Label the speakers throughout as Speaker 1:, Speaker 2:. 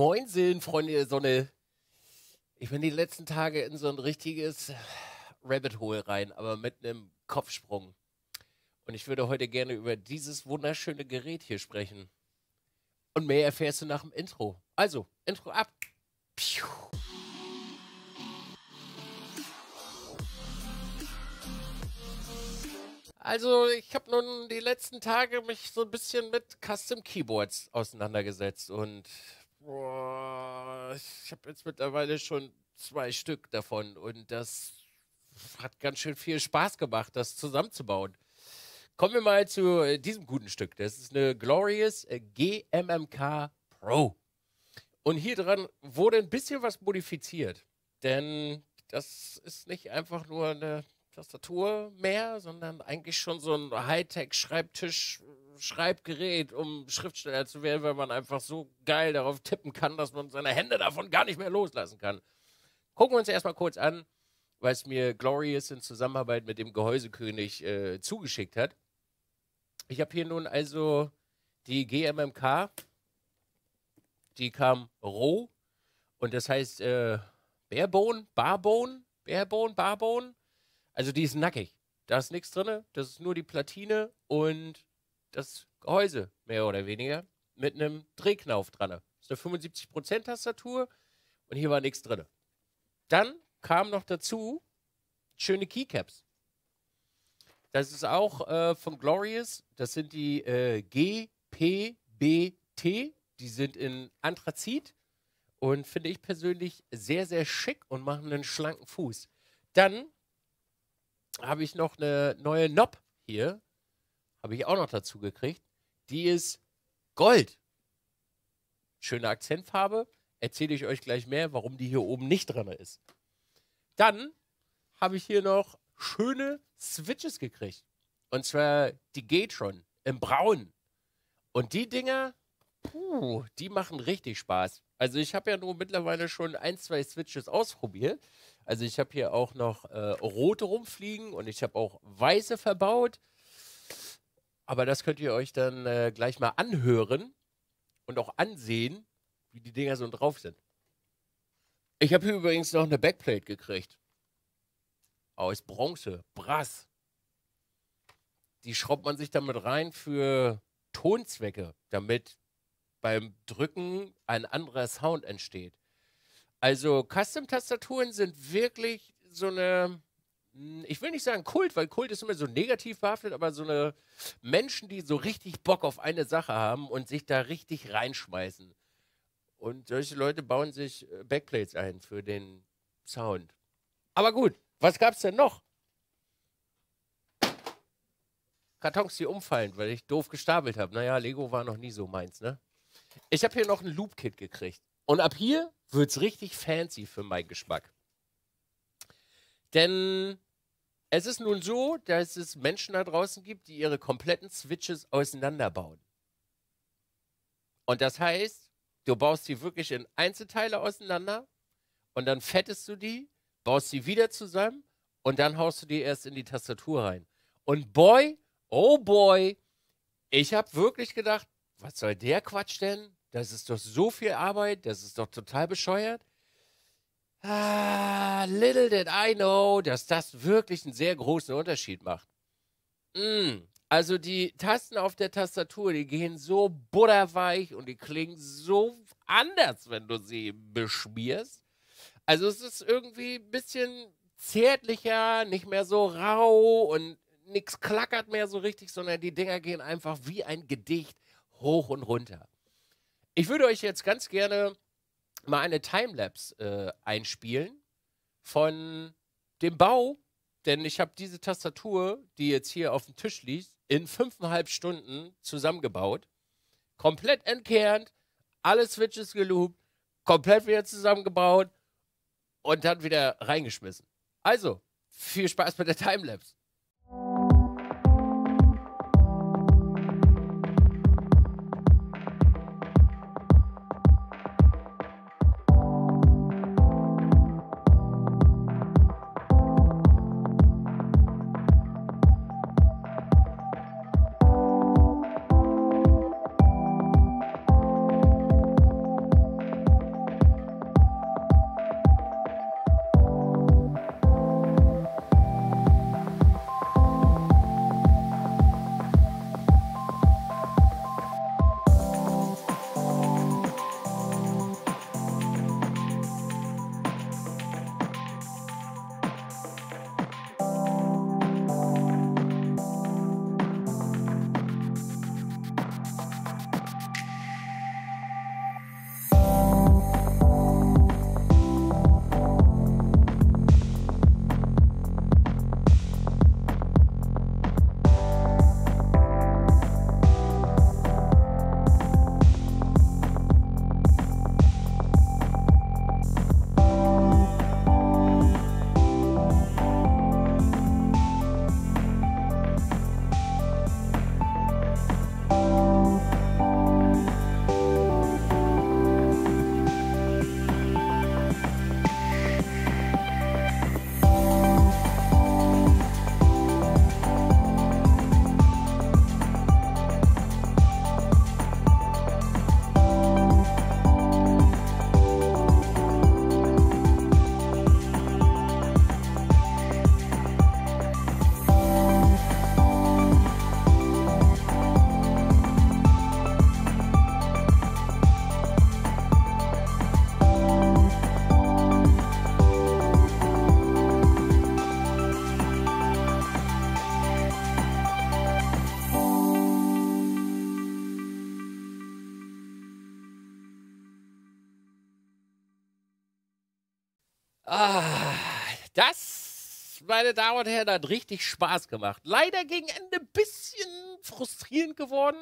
Speaker 1: Moinsinn, Freunde, so eine. Ich bin die letzten Tage in so ein richtiges Rabbit Hole rein, aber mit einem Kopfsprung. Und ich würde heute gerne über dieses wunderschöne Gerät hier sprechen. Und mehr erfährst du nach dem Intro. Also, Intro ab. Piu. Also, ich habe nun die letzten Tage mich so ein bisschen mit Custom Keyboards auseinandergesetzt und boah, ich habe jetzt mittlerweile schon zwei Stück davon und das hat ganz schön viel Spaß gemacht, das zusammenzubauen. Kommen wir mal zu äh, diesem guten Stück. Das ist eine Glorious äh, GMMK Pro. Und hier dran wurde ein bisschen was modifiziert, denn das ist nicht einfach nur eine Tastatur mehr, sondern eigentlich schon so ein Hightech-Schreibtisch, Schreibgerät, um Schriftsteller zu werden, weil man einfach so geil darauf tippen kann, dass man seine Hände davon gar nicht mehr loslassen kann. Gucken wir uns erstmal kurz an, was mir Glorious in Zusammenarbeit mit dem Gehäusekönig äh, zugeschickt hat. Ich habe hier nun also die GMMK, die kam roh und das heißt äh, Barebone, Barbone, Barebone, Barbone also die ist nackig. Da ist nichts drin. Das ist nur die Platine und das Gehäuse, mehr oder weniger, mit einem Drehknauf dran. Das ist eine 75% Tastatur und hier war nichts drin. Dann kam noch dazu schöne Keycaps. Das ist auch äh, von Glorious. Das sind die äh, GPBT. Die sind in Anthrazit und finde ich persönlich sehr, sehr schick und machen einen schlanken Fuß. Dann habe ich noch eine neue Nob hier. Habe ich auch noch dazu gekriegt. Die ist Gold. Schöne Akzentfarbe. Erzähle ich euch gleich mehr, warum die hier oben nicht drin ist. Dann habe ich hier noch schöne Switches gekriegt. Und zwar die Gatron im Braun. Und die Dinger, puh, die machen richtig Spaß. Also ich habe ja nur mittlerweile schon ein, zwei Switches ausprobiert. Also ich habe hier auch noch äh, rote rumfliegen und ich habe auch weiße verbaut. Aber das könnt ihr euch dann äh, gleich mal anhören und auch ansehen, wie die Dinger so drauf sind. Ich habe hier übrigens noch eine Backplate gekriegt. Aus oh, Bronze, Brass. Die schraubt man sich damit rein für Tonzwecke, damit beim Drücken ein anderer Sound entsteht. Also Custom-Tastaturen sind wirklich so eine, hm, ich will nicht sagen Kult, weil Kult ist immer so negativ behaftet, aber so eine Menschen, die so richtig Bock auf eine Sache haben und sich da richtig reinschmeißen. Und solche Leute bauen sich äh, Backplates ein für den Sound. Aber gut, was gab's denn noch? Kartons, die umfallen, weil ich doof gestapelt habe. Naja, Lego war noch nie so meins, ne? Ich habe hier noch ein Loop-Kit gekriegt. Und ab hier wird es richtig fancy für meinen Geschmack. Denn es ist nun so, dass es Menschen da draußen gibt, die ihre kompletten Switches auseinanderbauen. Und das heißt, du baust sie wirklich in Einzelteile auseinander und dann fettest du die, baust sie wieder zusammen und dann haust du die erst in die Tastatur rein. Und boy, oh boy, ich habe wirklich gedacht, was soll der Quatsch denn? Das ist doch so viel Arbeit, das ist doch total bescheuert. Ah, little did I know, dass das wirklich einen sehr großen Unterschied macht. Mm, also die Tasten auf der Tastatur, die gehen so butterweich und die klingen so anders, wenn du sie beschmierst. Also es ist irgendwie ein bisschen zärtlicher, nicht mehr so rau und nichts klackert mehr so richtig, sondern die Dinger gehen einfach wie ein Gedicht hoch und runter. Ich würde euch jetzt ganz gerne mal eine Timelapse äh, einspielen von dem Bau, denn ich habe diese Tastatur, die jetzt hier auf dem Tisch liegt, in fünfeinhalb Stunden zusammengebaut. Komplett entkernt, alle Switches geloopt, komplett wieder zusammengebaut und dann wieder reingeschmissen. Also, viel Spaß mit der Timelapse. Das, meine Damen und Herren, hat richtig Spaß gemacht. Leider gegen Ende ein bisschen frustrierend geworden,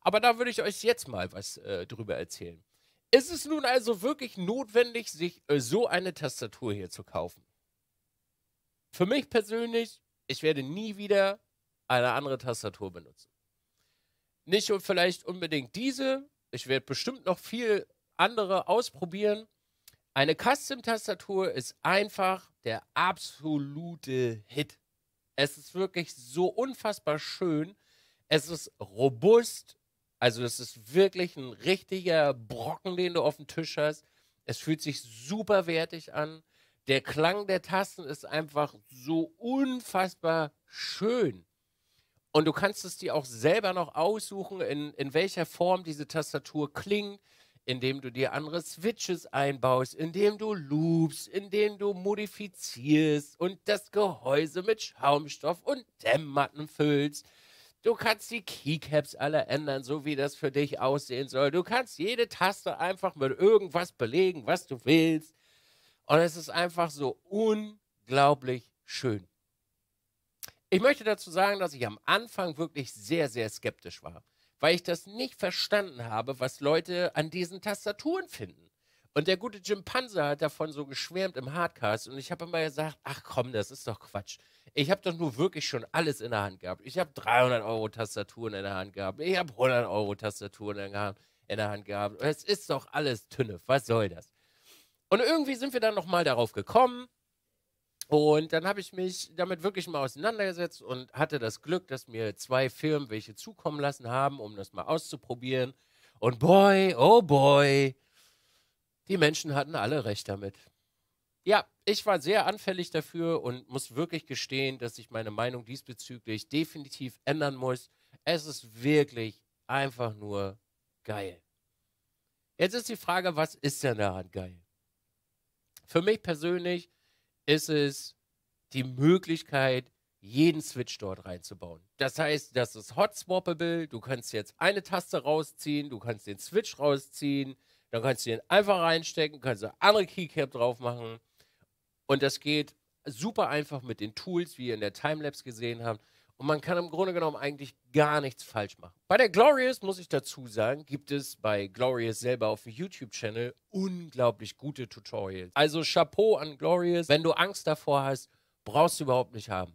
Speaker 1: aber da würde ich euch jetzt mal was äh, drüber erzählen. Ist es nun also wirklich notwendig, sich äh, so eine Tastatur hier zu kaufen? Für mich persönlich, ich werde nie wieder eine andere Tastatur benutzen. Nicht und vielleicht unbedingt diese. Ich werde bestimmt noch viel andere ausprobieren. Eine Custom-Tastatur ist einfach der absolute Hit. Es ist wirklich so unfassbar schön. Es ist robust. Also es ist wirklich ein richtiger Brocken, den du auf dem Tisch hast. Es fühlt sich super wertig an. Der Klang der Tasten ist einfach so unfassbar schön. Und du kannst es dir auch selber noch aussuchen, in, in welcher Form diese Tastatur klingt indem du dir andere Switches einbaust, indem du Loops, indem du modifizierst und das Gehäuse mit Schaumstoff und Dämmmatten füllst. Du kannst die Keycaps alle ändern, so wie das für dich aussehen soll. Du kannst jede Taste einfach mit irgendwas belegen, was du willst. Und es ist einfach so unglaublich schön. Ich möchte dazu sagen, dass ich am Anfang wirklich sehr, sehr skeptisch war weil ich das nicht verstanden habe, was Leute an diesen Tastaturen finden. Und der gute Jim Panzer hat davon so geschwärmt im Hardcast und ich habe immer gesagt, ach komm, das ist doch Quatsch. Ich habe doch nur wirklich schon alles in der Hand gehabt. Ich habe 300 Euro Tastaturen in der Hand gehabt. Ich habe 100 Euro Tastaturen in der Hand gehabt. Es ist doch alles Tünne. Was soll das? Und irgendwie sind wir dann nochmal darauf gekommen, und dann habe ich mich damit wirklich mal auseinandergesetzt und hatte das Glück, dass mir zwei Firmen welche zukommen lassen haben, um das mal auszuprobieren. Und boy, oh boy, die Menschen hatten alle recht damit. Ja, ich war sehr anfällig dafür und muss wirklich gestehen, dass ich meine Meinung diesbezüglich definitiv ändern muss. Es ist wirklich einfach nur geil. Jetzt ist die Frage, was ist denn daran geil? Für mich persönlich ist es die Möglichkeit, jeden Switch dort reinzubauen. Das heißt, das ist hot-swappable. Du kannst jetzt eine Taste rausziehen, du kannst den Switch rausziehen, dann kannst du ihn einfach reinstecken, kannst du andere Keycap drauf machen. Und das geht super einfach mit den Tools, wie ihr in der Timelapse gesehen habt. Und man kann im Grunde genommen eigentlich gar nichts falsch machen. Bei der Glorious, muss ich dazu sagen, gibt es bei Glorious selber auf dem YouTube-Channel unglaublich gute Tutorials. Also Chapeau an Glorious. Wenn du Angst davor hast, brauchst du überhaupt nicht haben.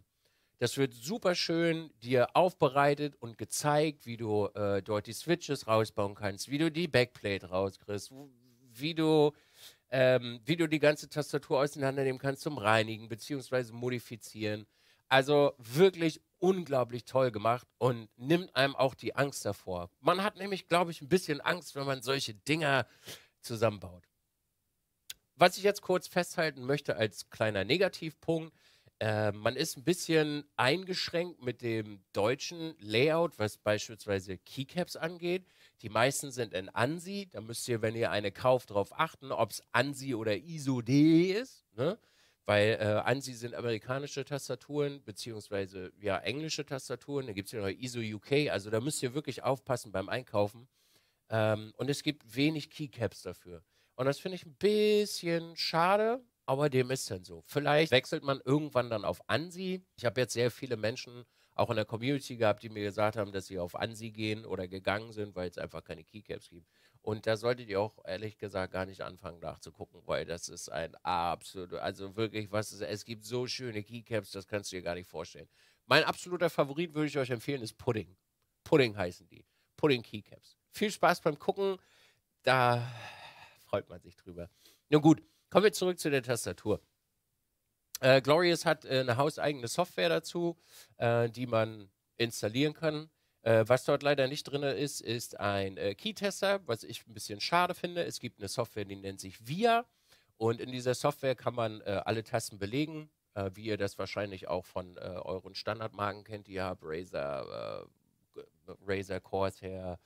Speaker 1: Das wird super schön dir aufbereitet und gezeigt, wie du äh, dort die Switches rausbauen kannst, wie du die Backplate rauskriegst, wie du, ähm, wie du die ganze Tastatur auseinandernehmen kannst zum Reinigen bzw. modifizieren. Also wirklich unglaublich toll gemacht und nimmt einem auch die Angst davor. Man hat nämlich, glaube ich, ein bisschen Angst, wenn man solche Dinger zusammenbaut. Was ich jetzt kurz festhalten möchte als kleiner Negativpunkt, äh, man ist ein bisschen eingeschränkt mit dem deutschen Layout, was beispielsweise Keycaps angeht. Die meisten sind in ANSI. Da müsst ihr, wenn ihr eine kauft, darauf achten, ob es ANSI oder ISO D ist. Ne? Weil äh, ANSI sind amerikanische Tastaturen, beziehungsweise ja englische Tastaturen. Da gibt es ja noch ISO UK. Also da müsst ihr wirklich aufpassen beim Einkaufen. Ähm, und es gibt wenig Keycaps dafür. Und das finde ich ein bisschen schade, aber dem ist dann so. Vielleicht wechselt man irgendwann dann auf ANSI. Ich habe jetzt sehr viele Menschen auch in der Community gehabt, die mir gesagt haben, dass sie auf ANSI gehen oder gegangen sind, weil es einfach keine Keycaps gibt. Und da solltet ihr auch ehrlich gesagt gar nicht anfangen nachzugucken, weil das ist ein absolut, also wirklich, was ist, es gibt so schöne Keycaps, das kannst du dir gar nicht vorstellen. Mein absoluter Favorit würde ich euch empfehlen, ist Pudding. Pudding heißen die. Pudding Keycaps. Viel Spaß beim Gucken. Da freut man sich drüber. Nun gut, kommen wir zurück zu der Tastatur. Äh, Glorious hat äh, eine hauseigene Software dazu, äh, die man installieren kann. Äh, was dort leider nicht drin ist, ist ein äh, Keytester, was ich ein bisschen schade finde. Es gibt eine Software, die nennt sich VIA. Und in dieser Software kann man äh, alle Tasten belegen, äh, wie ihr das wahrscheinlich auch von äh, euren Standardmarken kennt, die ihr habt, Razer, äh, Razer Corsair,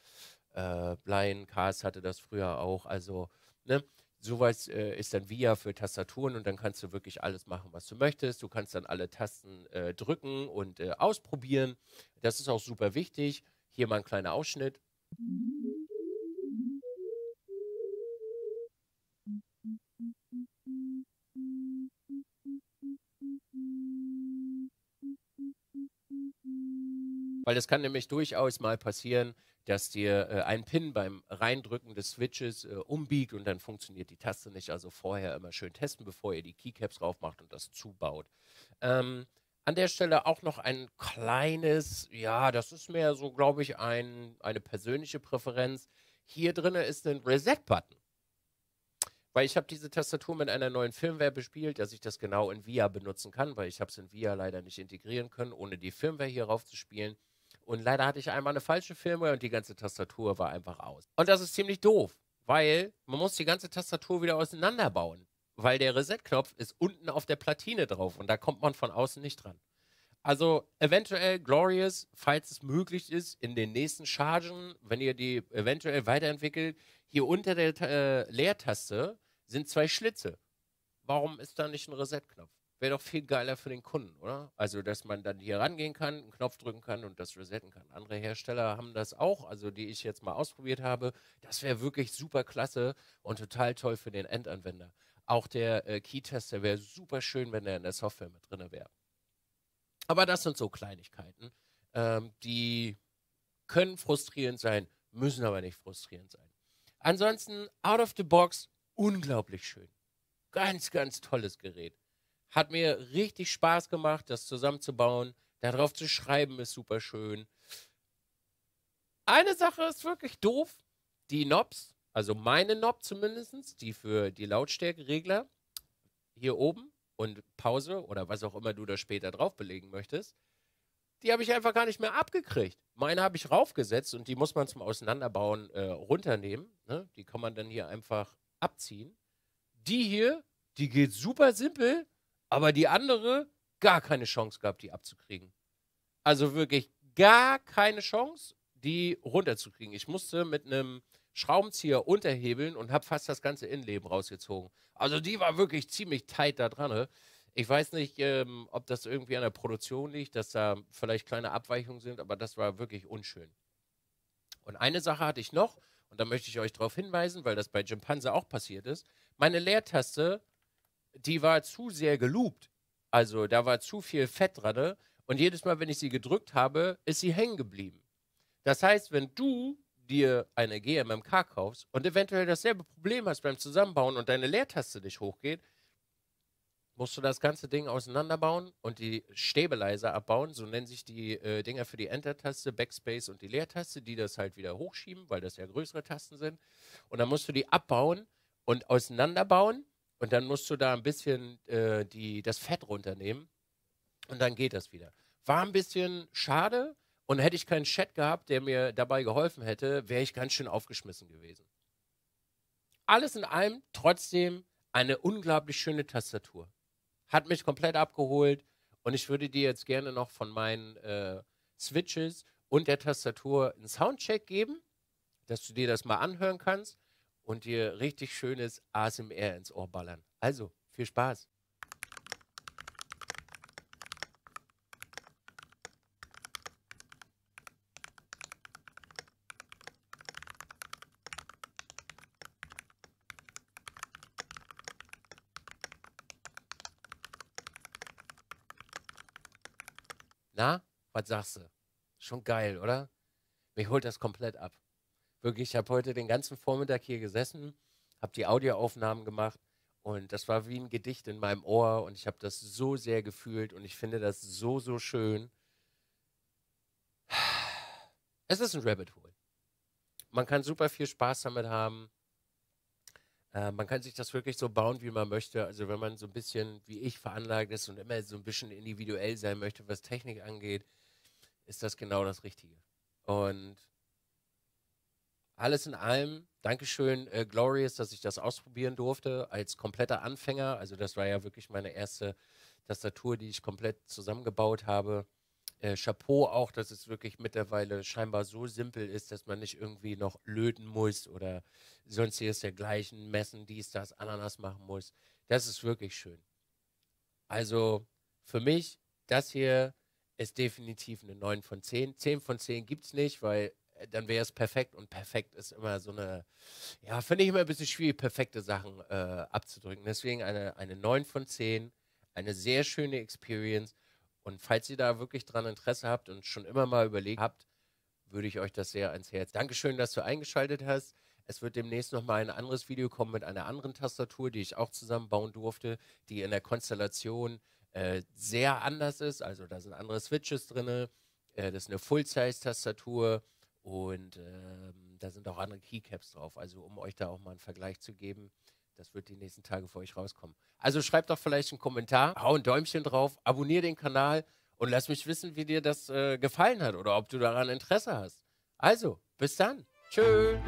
Speaker 1: äh, Blind, Cars hatte das früher auch. Also ne? Sowas äh, ist dann VIA für Tastaturen und dann kannst du wirklich alles machen, was du möchtest. Du kannst dann alle Tasten äh, drücken und äh, ausprobieren. Das ist auch super wichtig. Hier mal ein kleiner Ausschnitt. Weil es kann nämlich durchaus mal passieren, dass dir äh, ein Pin beim Reindrücken des Switches äh, umbiegt und dann funktioniert die Taste nicht. Also vorher immer schön testen, bevor ihr die Keycaps raufmacht und das zubaut. Ähm, an der Stelle auch noch ein kleines, ja, das ist mehr so, glaube ich, ein, eine persönliche Präferenz. Hier drin ist ein Reset-Button. Weil ich habe diese Tastatur mit einer neuen Firmware bespielt, dass ich das genau in VIA benutzen kann, weil ich habe es in VIA leider nicht integrieren können, ohne die Firmware hier rauf zu spielen. Und leider hatte ich einmal eine falsche Firmware und die ganze Tastatur war einfach aus. Und das ist ziemlich doof, weil man muss die ganze Tastatur wieder auseinanderbauen, weil der Reset-Knopf ist unten auf der Platine drauf und da kommt man von außen nicht dran. Also eventuell Glorious, falls es möglich ist, in den nächsten Chargen, wenn ihr die eventuell weiterentwickelt, hier unter der äh, Leertaste sind zwei Schlitze. Warum ist da nicht ein Reset-Knopf? wäre doch viel geiler für den Kunden, oder? Also, dass man dann hier rangehen kann, einen Knopf drücken kann und das resetten kann. Andere Hersteller haben das auch, also die ich jetzt mal ausprobiert habe. Das wäre wirklich super klasse und total toll für den Endanwender. Auch der äh, Key-Tester wäre super schön, wenn er in der Software mit drin wäre. Aber das sind so Kleinigkeiten, ähm, die können frustrierend sein, müssen aber nicht frustrierend sein. Ansonsten, out of the box, unglaublich schön. Ganz, ganz tolles Gerät. Hat mir richtig Spaß gemacht, das zusammenzubauen. Darauf zu schreiben ist super schön. Eine Sache ist wirklich doof. Die Knobs, also meine Knob zumindest, die für die Lautstärkeregler hier oben und Pause oder was auch immer du da später drauf belegen möchtest, die habe ich einfach gar nicht mehr abgekriegt. Meine habe ich raufgesetzt und die muss man zum Auseinanderbauen äh, runternehmen. Ne? Die kann man dann hier einfach abziehen. Die hier, die geht super simpel. Aber die andere, gar keine Chance gehabt, die abzukriegen. Also wirklich gar keine Chance, die runterzukriegen. Ich musste mit einem Schraubenzieher unterhebeln und habe fast das ganze Innenleben rausgezogen. Also die war wirklich ziemlich tight da dran. Ne? Ich weiß nicht, ähm, ob das irgendwie an der Produktion liegt, dass da vielleicht kleine Abweichungen sind, aber das war wirklich unschön. Und eine Sache hatte ich noch, und da möchte ich euch darauf hinweisen, weil das bei Jimpanse auch passiert ist. Meine Leertaste die war zu sehr gelobt. Also da war zu viel Fett dran. Und jedes Mal, wenn ich sie gedrückt habe, ist sie hängen geblieben. Das heißt, wenn du dir eine GMMK kaufst und eventuell dasselbe Problem hast beim Zusammenbauen und deine Leertaste nicht hochgeht, musst du das ganze Ding auseinanderbauen und die Stabilizer abbauen. So nennen sich die äh, Dinger für die Enter-Taste, Backspace und die Leertaste, die das halt wieder hochschieben, weil das ja größere Tasten sind. Und dann musst du die abbauen und auseinanderbauen und dann musst du da ein bisschen äh, die, das Fett runternehmen und dann geht das wieder. War ein bisschen schade und hätte ich keinen Chat gehabt, der mir dabei geholfen hätte, wäre ich ganz schön aufgeschmissen gewesen. Alles in allem trotzdem eine unglaublich schöne Tastatur. Hat mich komplett abgeholt und ich würde dir jetzt gerne noch von meinen äh, Switches und der Tastatur einen Soundcheck geben, dass du dir das mal anhören kannst und dir richtig schönes ASMR ins Ohr ballern. Also, viel Spaß. Na, was sagst du? Schon geil, oder? Mich holt das komplett ab. Wirklich, ich habe heute den ganzen Vormittag hier gesessen, habe die Audioaufnahmen gemacht und das war wie ein Gedicht in meinem Ohr und ich habe das so sehr gefühlt und ich finde das so, so schön. Es ist ein Rabbit Hole. Man kann super viel Spaß damit haben. Äh, man kann sich das wirklich so bauen, wie man möchte. Also wenn man so ein bisschen, wie ich veranlagt ist und immer so ein bisschen individuell sein möchte, was Technik angeht, ist das genau das Richtige. Und alles in allem, Dankeschön, äh, Glorious, dass ich das ausprobieren durfte als kompletter Anfänger. Also das war ja wirklich meine erste Tastatur, die ich komplett zusammengebaut habe. Äh, Chapeau auch, dass es wirklich mittlerweile scheinbar so simpel ist, dass man nicht irgendwie noch löten muss oder sonstiges dergleichen, messen, dies, das, Ananas machen muss. Das ist wirklich schön. Also für mich, das hier ist definitiv eine 9 von 10. 10 von 10 gibt es nicht, weil äh, dann wäre es perfekt. Und perfekt ist immer so eine, ja, finde ich immer ein bisschen schwierig, perfekte Sachen äh, abzudrücken. Deswegen eine, eine 9 von 10, eine sehr schöne Experience. Und falls ihr da wirklich dran Interesse habt und schon immer mal überlegt habt, würde ich euch das sehr ans Herz. Dankeschön, dass du eingeschaltet hast. Es wird demnächst nochmal ein anderes Video kommen mit einer anderen Tastatur, die ich auch zusammenbauen durfte, die in der Konstellation äh, sehr anders ist. Also da sind andere Switches drin. Äh, das ist eine Full-Size-Tastatur und ähm, da sind auch andere Keycaps drauf. Also um euch da auch mal einen Vergleich zu geben, das wird die nächsten Tage für euch rauskommen. Also schreibt doch vielleicht einen Kommentar, hau ein Däumchen drauf, abonniere den Kanal und lass mich wissen, wie dir das äh, gefallen hat oder ob du daran Interesse hast. Also, bis dann. Tschüss.